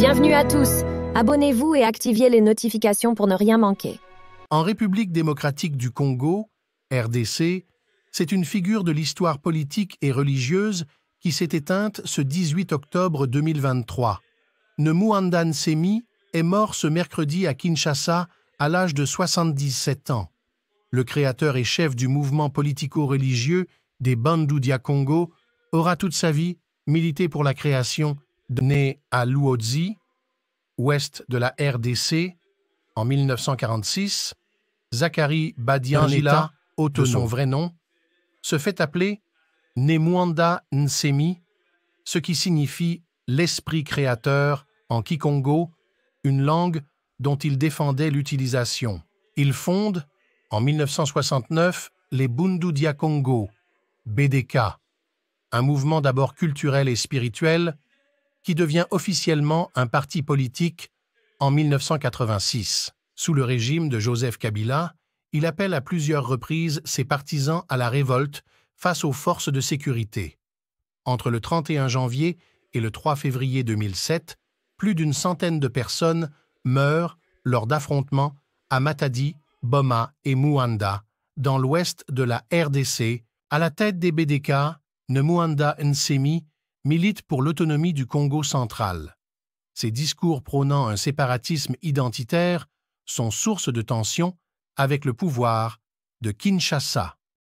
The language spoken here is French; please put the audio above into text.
Bienvenue à tous. Abonnez-vous et activez les notifications pour ne rien manquer. En République démocratique du Congo, RDC, c'est une figure de l'histoire politique et religieuse qui s'est éteinte ce 18 octobre 2023. Nemuanda Semi est mort ce mercredi à Kinshasa à l'âge de 77 ans. Le créateur et chef du mouvement politico-religieux des Bandoudia Congo aura toute sa vie milité pour la création né à Luodzi, ouest de la RDC, en 1946, Zachary Badiangila, de son vrai nom, se fait appeler Nemwanda Nsemi, ce qui signifie l'esprit créateur en Kikongo, une langue dont il défendait l'utilisation. Il fonde, en 1969, les Bundu Kongo, BDK, un mouvement d'abord culturel et spirituel qui devient officiellement un parti politique en 1986. Sous le régime de Joseph Kabila, il appelle à plusieurs reprises ses partisans à la révolte face aux forces de sécurité. Entre le 31 janvier et le 3 février 2007, plus d'une centaine de personnes meurent lors d'affrontements à Matadi, Boma et Mouanda, dans l'ouest de la RDC, à la tête des BDK, Nemuanda Nsemi milite pour l'autonomie du Congo central. Ses discours prônant un séparatisme identitaire sont source de tensions avec le pouvoir de Kinshasa.